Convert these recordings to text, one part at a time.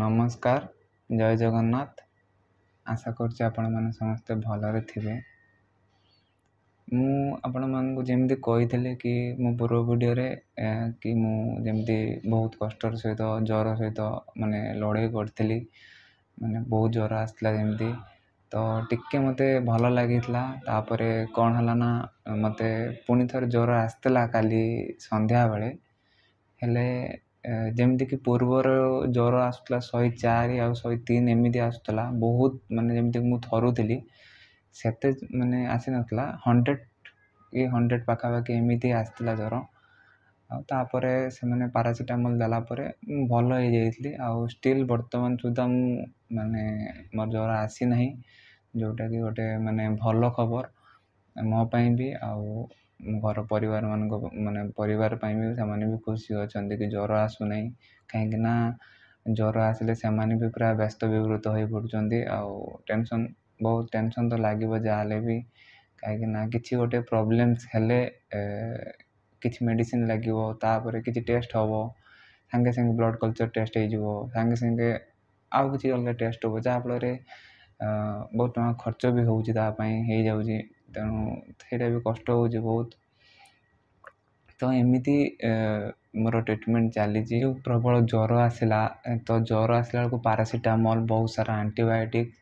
ନମସ୍କାର ଜୟ ଜଗନ୍ନାଥ ଆଶା କରୁଛି ଆପଣମାନେ ସମସ୍ତେ ଭଲରେ ଥିବେ ମୁଁ ଆପଣମାନଙ୍କୁ ଯେମିତି କହିଥିଲି କି ମୋ ପୂର୍ବ ଭିଡ଼ିଓରେ କି ମୁଁ ଯେମିତି ବହୁତ କଷ୍ଟର ସହିତ ଜ୍ୱର ସହିତ ମାନେ ଲଢ଼େଇ କରିଥିଲି ମାନେ ବହୁତ ଜ୍ୱର ଆସିଥିଲା ଯେମିତି ତ ଟିକେ ମୋତେ ଭଲ ଲାଗିଥିଲା ତାପରେ କ'ଣ ହେଲା ନା ମୋତେ ପୁଣି ଥରେ ଜ୍ୱର ଆସିଥିଲା କାଲି ସନ୍ଧ୍ୟାବେଳେ ହେଲେ ଯେମିତିକି ପୂର୍ବର ଜ୍ୱର ଆସୁଥିଲା ଶହେ ଚାରି ଆଉ ଶହେ ତିନି ଏମିତି ଆସୁଥିଲା ବହୁତ ମାନେ ଯେମିତିକି ମୁଁ ଥରୁଥିଲି ସେତେ ମାନେ ଆସିନଥିଲା ହଣ୍ଡ୍ରେଡ଼ କି ହଣ୍ଡ୍ରେଡ଼ ପାଖାପାଖି ଏମିତି ଆସିଥିଲା ଜ୍ୱର ଆଉ ତା'ପରେ ସେମାନେ ପାରାସିଟାମଲ୍ ଦେଲା ପରେ ମୁଁ ଭଲ ହେଇଯାଇଥିଲି ଆଉ ଷ୍ଟିଲ୍ ବର୍ତ୍ତମାନ ସୁଦ୍ଧା ମୁଁ ମାନେ ମୋର ଜ୍ୱର ଆସିନାହିଁ ଯେଉଁଟାକି ଗୋଟେ ମାନେ ଭଲ ଖବର ମୋ ପାଇଁ ବି ଆଉ ଘର ପରିବାରମାନଙ୍କ ମାନେ ପରିବାର ପାଇଁ ବି ସେମାନେ ବି ଖୁସି ଅଛନ୍ତି କି ଜ୍ୱର ଆସୁନାହିଁ କାହିଁକି ନା ଜ୍ୱର ଆସିଲେ ସେମାନେ ବି ପୁରା ବ୍ୟସ୍ତ ବିବ୍ରତ ହୋଇ ପଡ଼ୁଛନ୍ତି ଆଉ ଟେନସନ୍ ବହୁତ ଟେନସନ୍ ତ ଲାଗିବ ଯାହା ହେଲେ ବି କାହିଁକି ନା କିଛି ଗୋଟେ ପ୍ରୋବ୍ଲେମ୍ସ ହେଲେ କିଛି ମେଡ଼ିସିନ୍ ଲାଗିବ ତା'ପରେ କିଛି ଟେଷ୍ଟ ହେବ ସାଙ୍ଗେ ସାଙ୍ଗେ ବ୍ଲଡ଼୍ କଲଚର୍ ଟେଷ୍ଟ ହେଇଯିବ ସାଙ୍ଗେ ସାଙ୍ଗେ ଆଉ କିଛି ଅଲଗା ଟେଷ୍ଟ ହେବ ଯାହାଫଳରେ ବହୁତ ଟଙ୍କା ଖର୍ଚ୍ଚ ବି ହେଉଛି ତା ପାଇଁ ହେଇଯାଉଛି तेणु सहीटा कष्ट बहुत तो एमती मोर ट्रिटमेंट चली प्रबल ज्वर आसला तो ज्वर आसला बेलू पारासीटामल बहुत सारा आंटीबायोटिक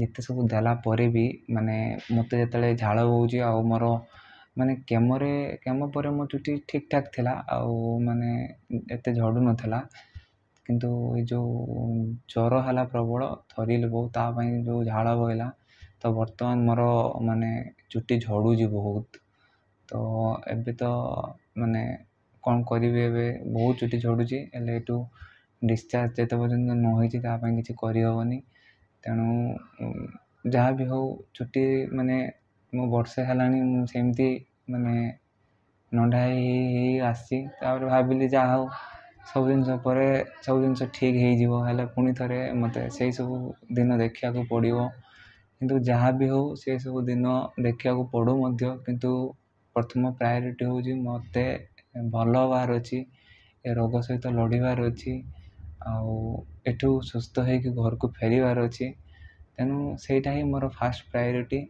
जिते सब देलापर भी मानने मत जो झाड़ बोच मोर मानने केमरे केम पर मो चुटी ठीक ठाक मानने ये झड़ू नाला कि जो ज्वर है प्रबल थरल बहुत जो झाड़ बहला तो बर्तमान मोर मानने चुट्टी झड़ू बहुत तो ये तो मानने कौन करी ए बहुत चुट्टी झड़ू डिस्चार्ज जत पर्यटन नई किसी करहबनी तेणु जहाँ भी हूँ चुट्टी मानने मो बर्षे सेमती मानने नंडा ही आसी भाविली जा सब जिन सब जिन ठीक है मत से सब दिन देखा पड़ो କିନ୍ତୁ ଯାହା ବି ହଉ ସେସବୁ ଦିନ ଦେଖିବାକୁ ପଡ଼ୁ ମଧ୍ୟ କିନ୍ତୁ ପ୍ରଥମ ପ୍ରାୟୋରିଟି ହେଉଛି ମୋତେ ଭଲ ହେବାର ଅଛି ଏ ରୋଗ ସହିତ ଲଢ଼ିବାର ଅଛି ଆଉ ଏଠୁ ସୁସ୍ଥ ହେଇକି ଘରକୁ ଫେରିବାର ଅଛି ତେଣୁ ସେଇଟା ହିଁ ମୋର ଫାର୍ଷ୍ଟ ପ୍ରାୟୋରିଟି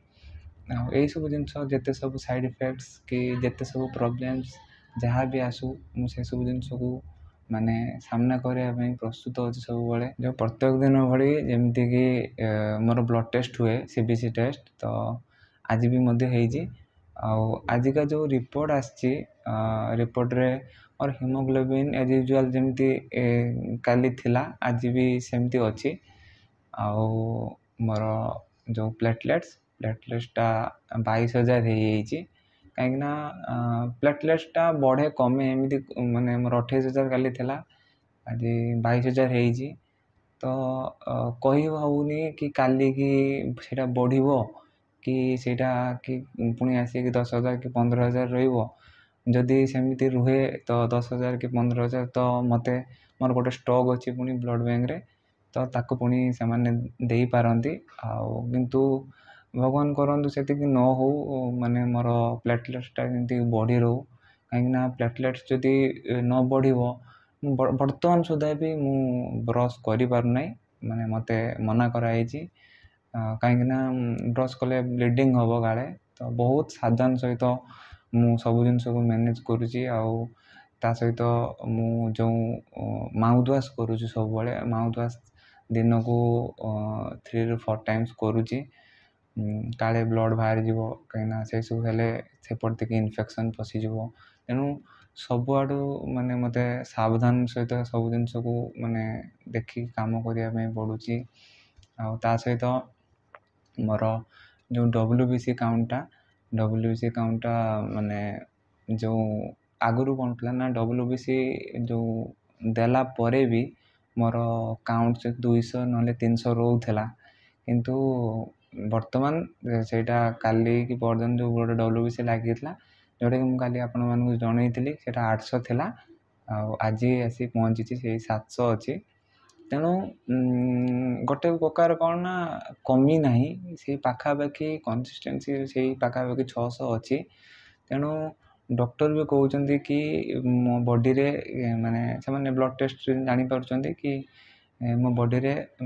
ଆଉ ଏଇସବୁ ଜିନିଷ ଯେତେ ସବୁ ସାଇଡ଼୍ ଇଫେକ୍ଟସ୍ କି ଯେତେ ସବୁ ପ୍ରୋବ୍ଲେମ୍ସ ଯାହା ବି ଆସୁ ମୁଁ ସେସବୁ ଜିନିଷକୁ ମାନେ ସାମ୍ନା କରିବା ପାଇଁ ପ୍ରସ୍ତୁତ ଅଛି ସବୁବେଳେ ଯେଉଁ ପ୍ରତ୍ୟେକ ଦିନ ଭଳି ଯେମିତିକି ମୋର ବ୍ଲଡ଼୍ ଟେଷ୍ଟ ହୁଏ ସି ବି ସି ଟେଷ୍ଟ ତ ଆଜି ବି ମଧ୍ୟ ହେଇଛି ଆଉ ଆଜିକା ଯେଉଁ ରିପୋର୍ଟ ଆସିଛି ରିପୋର୍ଟରେ ମୋର ହିମୋଗ୍ଲୋବିନ୍ ଆଜ୍ ୟୁଜୁଆଲ୍ ଯେମିତି କାଲି ଥିଲା ଆଜି ବି ସେମିତି ଅଛି ଆଉ ମୋର ଯେଉଁ ପ୍ଲେଟଲେଟ୍ସ ପ୍ଲେଟଲେଟ୍ସଟା ବାଇଶ ହଜାର ହେଇଯାଇଛି କାହିଁକିନା ପ୍ଲେଟଲେଟ୍ଟା ବଢ଼େ କମେ ଏମିତି ମାନେ ମୋର ଅଠେଇଶ ହଜାର କାଲି ଥିଲା ଆଜି ବାଇଶ ହଜାର ହେଇଛି ତ କହି ହେଉନି କି କାଲିକି ସେଇଟା ବଢ଼ିବ କି ସେଇଟା କି ପୁଣି ଆସିକି ଦଶ ହଜାର କି ପନ୍ଦର ହଜାର ରହିବ ଯଦି ସେମିତି ରୁହେ ତ ଦଶ ହଜାର କି ପନ୍ଦର ହଜାର ତ ମୋତେ ମୋର ଗୋଟେ ଷ୍ଟକ୍ ଅଛି ପୁଣି ବ୍ଲଡ଼୍ ବ୍ୟାଙ୍କରେ ତ ତାକୁ ପୁଣି ସେମାନେ ଦେଇପାରନ୍ତି ଆଉ କିନ୍ତୁ ଭଗବାନ କରନ୍ତୁ ସେତିକି ନ ହଉ ମାନେ ମୋର ପ୍ଲାଟେଲେଟ୍ସଟା ଯେମିତି ବଢ଼ି ରହୁ କାହିଁକିନା ପ୍ଲାଟେଲେଟ୍ସ ଯଦି ନ ବଢ଼ିବ ବର୍ତ୍ତମାନ ସୁଦ୍ଧା ବି ମୁଁ ବ୍ରସ୍ କରିପାରୁନାହିଁ ମାନେ ମୋତେ ମନା କରାଯାଇଛି କାହିଁକିନା ବ୍ରସ୍ କଲେ ବ୍ଲିଡ଼ିଙ୍ଗ ହେବ କାଳେ ତ ବହୁତ ସାବଧାନ ସହିତ ମୁଁ ସବୁ ଜିନିଷକୁ ମ୍ୟାନେଜ୍ କରୁଛି ଆଉ ତା ସହିତ ମୁଁ ଯେଉଁ ମାଉଥ୍ ୱାଶ୍ କରୁଛି ସବୁବେଳେ ମାଉଥ୍ ୱାଶ୍ ଦିନକୁ ଥ୍ରୀରୁ ଫୋର୍ ଟାଇମ୍ସ କରୁଛି କାଳେ ବ୍ଲଡ଼୍ ବାହାରିଯିବ କାହିଁକିନା ସେସବୁ ହେଲେ ସେପଟ ଦେଇକି ଇନଫେକ୍ସନ୍ ପଶିଯିବ ତେଣୁ ସବୁଆଡ଼ୁ ମାନେ ମୋତେ ସାବଧାନ ସହିତ ସବୁ ଜିନିଷକୁ ମାନେ ଦେଖିକି କାମ କରିବା ପାଇଁ ପଡ଼ୁଛି ଆଉ ତା ସହିତ ମୋର ଯେଉଁ ଡବ୍ଲୁ ବି ସି କାଉଣ୍ଟଟା ଡବ୍ଲୁ ବି ସି କାଉଣ୍ଟଟା ମାନେ ଯେଉଁ ଆଗରୁ କ'ଣ ଥିଲା ନା ଡବ୍ଲୁ ବି ସି ଯେଉଁ ଦେଲା ପରେ ବି ମୋର କାଉଣ୍ଟ ଦୁଇଶହ ନହେଲେ ତିନିଶହ ରହୁଥିଲା କିନ୍ତୁ ବର୍ତ୍ତମାନ ସେଇଟା କାଲି କି ପରଦିନ ଯେଉଁ ଗୋଟେ ଡବ୍ଲୁ ବି ସି ଲାଗିଥିଲା ଯେଉଁଟାକି ମୁଁ କାଲି ଆପଣମାନଙ୍କୁ ଜଣେଇଥିଲି ସେଇଟା ଆଠଶହ ଥିଲା ଆଉ ଆଜି ଆସି ପହଞ୍ଚିଛି ସେଇ ସାତଶହ ଅଛି ତେଣୁ ଗୋଟେ ପ୍ରକାର କ'ଣ ନା କମି ନାହିଁ ସେଇ ପାଖାପାଖି କନସିଷ୍ଟେନ୍ସି ସେଇ ପାଖାପାଖି ଛଅଶହ ଅଛି ତେଣୁ ଡକ୍ଟର ବି କହୁଛନ୍ତି କି ମୋ ବଡ଼ିରେ ମାନେ ସେମାନେ ବ୍ଲଡ଼୍ ଟେଷ୍ଟ ଜାଣିପାରୁଛନ୍ତି କି मो बडी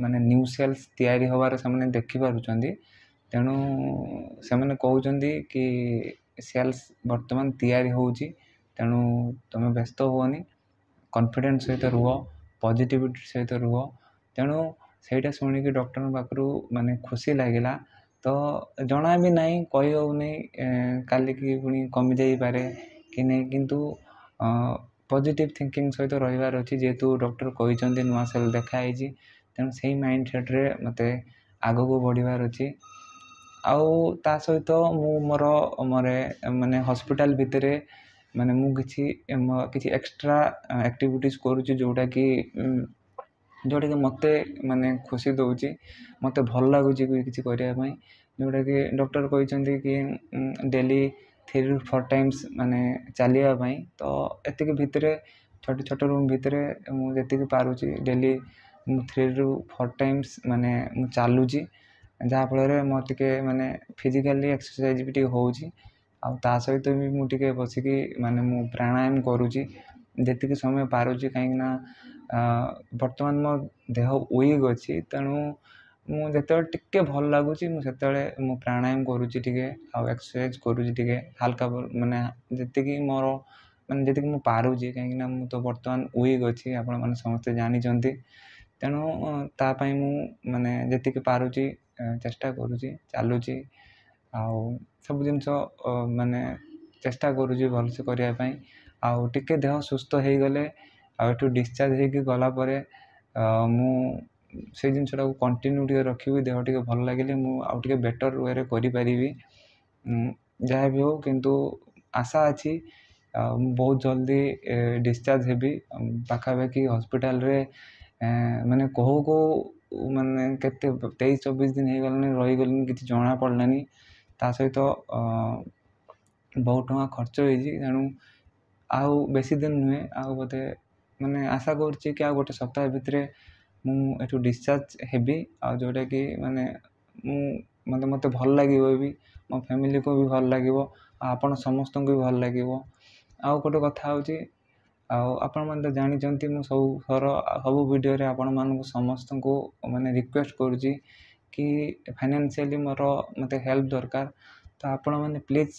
मानते न्यू सेल्स तैयारी होवार से देखिपार तेणु से कि सेल्स बर्तमान तैयारी होेणु तुम्हें व्यस्त हुए कन्फिडेन्स सहित रुह पजिटिविटी सहित रुह तेणु से डक्टर पाखु मानने खुशी लगे तो जना भी ना कही हूँ नहीं कल की पी कमी जापे कि नहीं कितु ପଜିଟିଭ୍ ଥିଙ୍କିଙ୍ଗ ସହିତ ରହିବାର ଅଛି ଯେହେତୁ ଡକ୍ଟର କହିଛନ୍ତି ନୂଆ ସେଲ୍ ଦେଖା ହେଇଛି ତେଣୁ ସେଇ ମାଇଣ୍ଡ ସେଟ୍ରେ ମୋତେ ଆଗକୁ ବଢ଼ିବାର ଅଛି ଆଉ ତା ସହିତ ମୁଁ ମୋର ମୋର ମାନେ ହସ୍ପିଟାଲ୍ ଭିତରେ ମାନେ ମୁଁ କିଛି କିଛି ଏକ୍ସଟ୍ରା ଆକ୍ଟିଭିଟିଜ୍ କରୁଛି ଯେଉଁଟାକି ଯେଉଁଟାକି ମୋତେ ମାନେ ଖୁସି ଦେଉଛି ମୋତେ ଭଲ ଲାଗୁଛି ବି କିଛି କରିବା ପାଇଁ ଯେଉଁଟାକି ଡକ୍ଟର କହିଛନ୍ତି କି ଡେଲି ଥ୍ରୀରୁ ଫୋର୍ ଟାଇମ୍ସ ମାନେ ଚାଲିବା ପାଇଁ ତ ଏତିକି ଭିତରେ ଛୋଟ ଛୋଟ ରୁମ୍ ଭିତରେ ମୁଁ ଯେତିକି ପାରୁଛି ଡେଲି ମୁଁ ଥ୍ରୀରୁ ଫୋର୍ ଟାଇମ୍ସ ମାନେ ମୁଁ ଚାଲୁଛି ଯାହାଫଳରେ ମୋର ଟିକେ ମାନେ ଫିଜିକାଲି ଏକ୍ସରସାଇଜ୍ ବି ଟିକେ ହେଉଛି ଆଉ ତା ସହିତ ବି ମୁଁ ଟିକେ ବସିକି ମାନେ ମୁଁ ପ୍ରାଣାୟାମ କରୁଛି ଯେତିକି ସମୟ ପାରୁଛି କାହିଁକିନା ବର୍ତ୍ତମାନ ମୋ ଦେହ ୱିକ୍ ଅଛି ତେଣୁ ମୁଁ ଯେତେବେଳେ ଟିକେ ଭଲ ଲାଗୁଛି ମୁଁ ସେତେବେଳେ ମୁଁ ପ୍ରାଣାୟାମ କରୁଛି ଟିକେ ଆଉ ଏକ୍ସରସାଇଜ୍ କରୁଛି ଟିକେ ହାଲକା ମାନେ ଯେତିକି ମୋର ମାନେ ଯେତିକି ମୁଁ ପାରୁଛି କାହିଁକିନା ମୁଁ ତ ବର୍ତ୍ତମାନ ୱିକ୍ ଅଛି ଆପଣମାନେ ସମସ୍ତେ ଜାଣିଛନ୍ତି ତେଣୁ ତା ପାଇଁ ମୁଁ ମାନେ ଯେତିକି ପାରୁଛି ଚେଷ୍ଟା କରୁଛି ଚାଲୁଛି ଆଉ ସବୁ ଜିନିଷ ମାନେ ଚେଷ୍ଟା କରୁଛି ଭଲସେ କରିବା ପାଇଁ ଆଉ ଟିକେ ଦେହ ସୁସ୍ଥ ହେଇଗଲେ ଆଉ ଏଠୁ ଡିସଚାର୍ଜ ହେଇକି ଗଲା ପରେ ମୁଁ ସେଇ ଜିନିଷଟାକୁ କଣ୍ଟିନ୍ୟୁ ଟିକେ ରଖିବି ଦେହ ଟିକେ ଭଲ ଲାଗିଲେ ମୁଁ ଆଉ ଟିକେ ବେଟର୍ ୱେରେ କରିପାରିବି ଯାହା ବି ହଉ କିନ୍ତୁ ଆଶା ଅଛି ବହୁତ ଜଲ୍ଦି ଡିସଚାର୍ଜ ହେବି ପାଖାପାଖି ହସ୍ପିଟାଲରେ ମାନେ କହୁ କହୁ ମାନେ କେତେ ତେଇଶ ଚବିଶ ଦିନ ହେଇଗଲାଣି ରହିଗଲିଣି କିଛି ଜଣା ପଡ଼ିଲାନି ତା ସହିତ ବହୁତ ଟଙ୍କା ଖର୍ଚ୍ଚ ହେଇଛି ତେଣୁ ଆଉ ବେଶୀ ଦିନ ନୁହେଁ ଆଉ ବୋଧେ ମାନେ ଆଶା କରୁଛି କି ଆଉ ଗୋଟେ ସପ୍ତାହ ଭିତରେ ମୁଁ ଏଠୁ ଡିସଚାର୍ଜ ହେବି ଆଉ ଯେଉଁଟାକି ମାନେ ମୁଁ ମାନେ ମୋତେ ଭଲ ଲାଗିବ ବି ମୋ ଫ୍ୟାମିଲିକୁ ବି ଭଲ ଲାଗିବ ଆଉ ଆପଣ ସମସ୍ତଙ୍କୁ ବି ଭଲ ଲାଗିବ ଆଉ ଗୋଟେ କଥା ହେଉଛି ଆଉ ଆପଣମାନେ ତ ଜାଣିଛନ୍ତି ମୁଁ ସବୁ ଥର ସବୁ ଭିଡ଼ିଓରେ ଆପଣମାନଙ୍କୁ ସମସ୍ତଙ୍କୁ ମାନେ ରିକ୍ୱେଷ୍ଟ କରୁଛି କି ଫାଇନାନ୍ସିଆଲି ମୋର ମୋତେ ହେଲ୍ପ ଦରକାର ତ ଆପଣମାନେ ପ୍ଲିଜ୍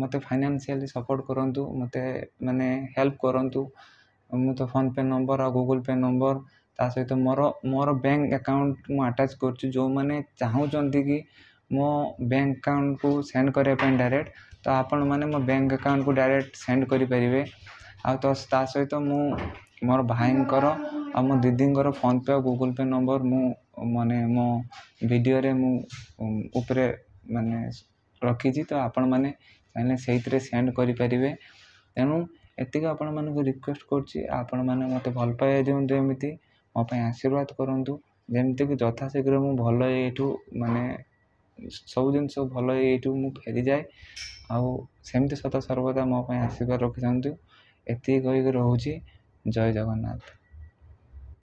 ମୋତେ ଫାଇନାନ୍ସିଆଲି ସପୋର୍ଟ କରନ୍ତୁ ମୋତେ ମାନେ ହେଲ୍ପ କରନ୍ତୁ ମୁଁ ତ ଫୋନ୍ପେ ନମ୍ବର ଆଉ ଗୁଗୁଲ୍ ପେ ନମ୍ବର ତା ସହିତ ମୋର ମୋର ବ୍ୟାଙ୍କ ଆକାଉଣ୍ଟ ମୁଁ ଆଟାଚ୍ କରୁଛି ଯେଉଁମାନେ ଚାହୁଁଛନ୍ତି କି ମୋ ବ୍ୟାଙ୍କ ଆକାଉଣ୍ଟକୁ ସେଣ୍ଡ କରିବା ପାଇଁ ଡାଇରେକ୍ଟ ତ ଆପଣମାନେ ମୋ ବ୍ୟାଙ୍କ ଆକାଉଣ୍ଟକୁ ଡାଇରେକ୍ଟ ସେଣ୍ଡ କରିପାରିବେ ଆଉ ତ ତା ସହିତ ମୁଁ ମୋର ଭାଇଙ୍କର ଆଉ ମୋ ଦିଦିଙ୍କର ଫୋନ୍ ପେ ଆଉ ଗୁଗୁଲ୍ ପେ ନମ୍ବର ମୁଁ ମାନେ ମୋ ଭିଡ଼ିଓରେ ମୁଁ ଉପରେ ମାନେ ରଖିଛି ତ ଆପଣମାନେ ମାନେ ସେଇଥିରେ ସେଣ୍ଡ କରିପାରିବେ ତେଣୁ ଏତିକି ଆପଣମାନଙ୍କୁ ରିକ୍ୱେଷ୍ଟ କରୁଛି ଆପଣମାନେ ମୋତେ ଭଲ ପାଇବା ଦିଅନ୍ତୁ ଏମିତି ମୋ ପାଇଁ ଆଶୀର୍ବାଦ କରନ୍ତୁ ଯେମିତିକି ଯଥାଶୀଘ୍ର ମୁଁ ଭଲ ଏଇଠୁ ମାନେ ସବୁ ଜିନିଷ ଭଲ ଏଇଠୁ ମୁଁ ଫେରିଯାଏ ଆଉ ସେମିତି ସଦା ସର୍ବଦା ମୋ ପାଇଁ ଆଶୀର୍ବାଦ ରଖିଥାନ୍ତୁ ଏତିକି କହିକି ରହୁଛି ଜୟ ଜଗନ୍ନାଥ